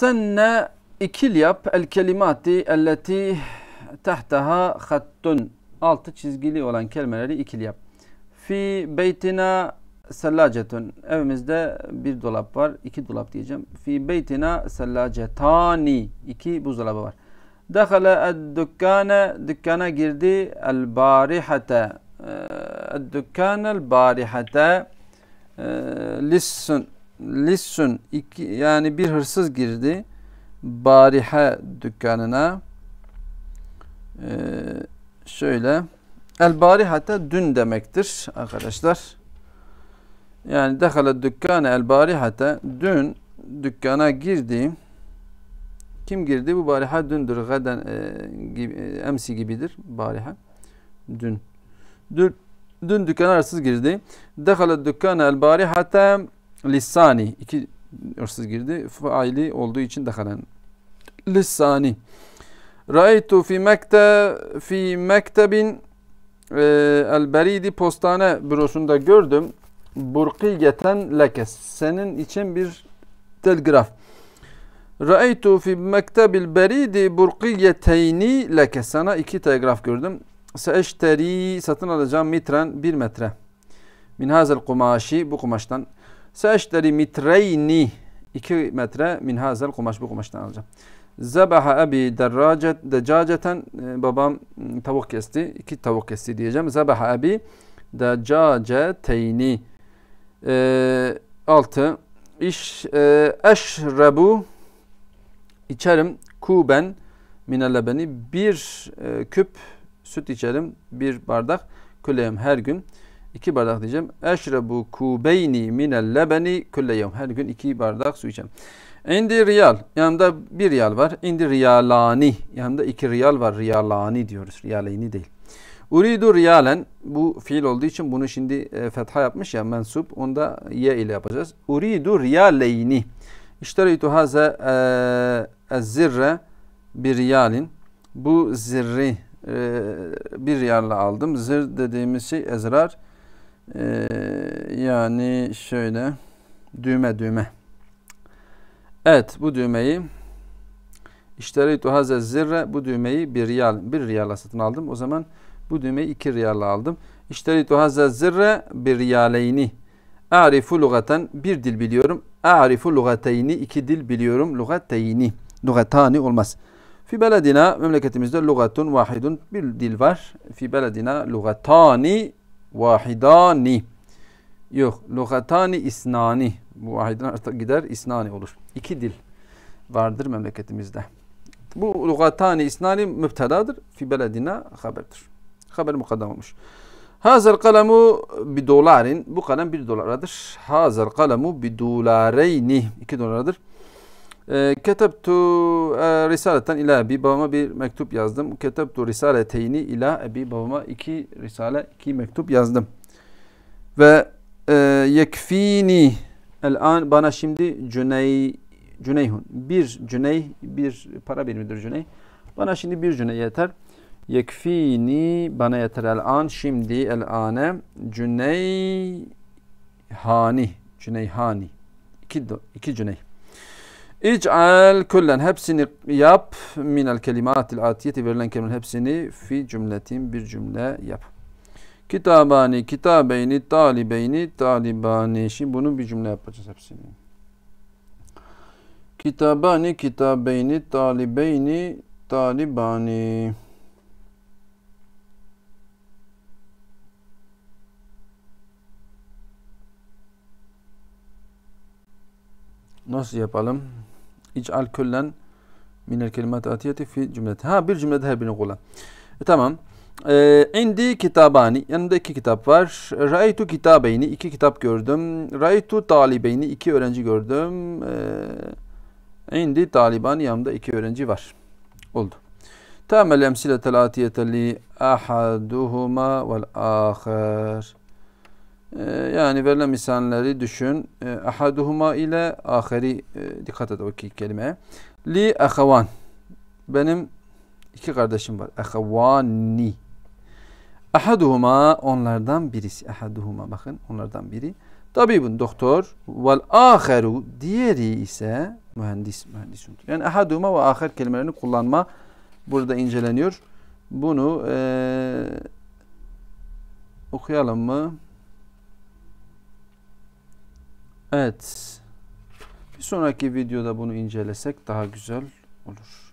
Senne ikil yap el kelimati elleti tahtaha hattun. Altı çizgili olan kelimeleri ikil yap. Fi beytina sellacetun. Evimizde bir dolap var. iki dolap diyeceğim. Fi beytina sellacetani. iki buzdolabı var. Dekhala ed dükkane. Dükkana girdi. El barihate. El ee, dükkane el barihate. Ee, lissun lissün iki, yani bir hırsız girdi barihe dükkanına ee, şöyle el barihate dün demektir arkadaşlar yani dekale dükkane el barihate dün dükkana girdi kim girdi bu bariha dündür gaden e, gibi, e, emsi gibidir bariha dün dün, dün dükkana hırsız girdi dekale dükkane el barihate Lisani, iki hırsız girdi. Faili olduğu için dakalen. Lissani. Ra'aytu fi mekte fi mektebin e, el beridi postane bürosunda gördüm. Burkiyeten lekes. Senin için bir telgraf. Ra'aytu fi mektebil beridi burkiyeteyni lekes. Sana iki telgraf gördüm. Seşteri satın alacağım mitren bir metre. Min hazel kumaşi bu kumaştan. Seşteri mitreyni. 2 metre min hazel kumaş bu kumaştan alacağım. Zebaha abi derracet decaceten e, babam tavuk kesti. iki tavuk kesti diyeceğim. Zebaha abi decaceteyni. E, altı. İş e, eşrebu içerim kuben minelebeni bir e, küp süt içerim bir bardak küleyim her gün iki bardak diyeceğim. Eşrebu kubeyni minel lebeni külle yevm. Her gün iki bardak su içeceğim. İndi riyal. Yanımda bir riyal var. İndi riyalani. Yanımda iki riyal var. Riyalani diyoruz. Riyaleyni değil. Uridu riyalen. Bu fiil olduğu için bunu şimdi e, fetha yapmış ya mensup. Onu da ye ile yapacağız. Uridu riyaleyni. İştereytu haze e, zirre bir riyalin. Bu zirri e, bir riyalla aldım. Zir dediğimiz şey ezrar. Ee, yani şöyle düğme düğme. Evet bu düğmeyi iştereytu haze zirre bu düğmeyi bir riyal bir riyala satın aldım. O zaman bu düğmeyi iki riyala aldım. İştereytu haze zirre bir riyaleyni. Arifu lugaten bir dil biliyorum. Arifu lugateyni iki dil biliyorum. Lugateyni. Lugatani olmaz. Fi beledina memleketimizde lugatun vahidun bir dil var. Fi beledina lugatani vahidani. Yok. Lugatani isnani. Bu vahiden artık gider isnani olur. İki dil vardır memleketimizde. Bu lugatani isnani müptedadır. Fi beledina haberdir. Haber mukaddam olmuş. Hazır kalemu bi dolarin. Bu kalem bir dolaradır. Hazır kalemu bi dolareyni. İki dolaradır. Ketebtu e, risaleten ila abi babama bir mektup yazdım. Ketebtu risaleteyni ila abi babama iki risale, iki mektup yazdım. Ve e, yekfini el an bana şimdi cüney cüneyhun. Bir cüney, bir para birimidir cüney. Bana şimdi bir cüney yeter. Yekfini bana yeter el an şimdi el ane cüneyhani. Cüneyhani. İki, iki cüney. İc'al kullen hepsini yap minel kelimatil atiyeti verilen kelimelerin hepsini fi cümletin bir cümle yap. Kitabani, kitabeyni, talibeyni, talibani. Şimdi bunu bir cümle yapacağız hepsini. Kitabani, kitabeyni, talibeyni, talibani. Nasıl yapalım? İc'al küllen minel kelimat atiyeti fi cümleti. Ha bir cümlede her birini kullan. E, tamam. E, indi kitabani. Yanımda iki kitap var. Raitu kitabeyni. iki kitap gördüm. Raitu talibeyni. iki öğrenci gördüm. E, indi talibani. Yanımda iki öğrenci var. Oldu. Tamel emsiletel atiyete li ahaduhuma vel ahar. Ee, yani verilen misalleri düşün. Ee, ahaduhuma ile ahiri e, dikkat et o iki kelime. Li ahavan. Benim iki kardeşim var. Ahavani. Ahaduhuma onlardan birisi. Ahaduhuma bakın onlardan biri. Tabibun doktor. Vel aheru diğeri ise mühendis. mühendisundur. Yani ahaduhuma ve aher kelimelerini kullanma burada inceleniyor. Bunu ee, okuyalım mı? Evet. Bir sonraki videoda bunu incelesek daha güzel olur.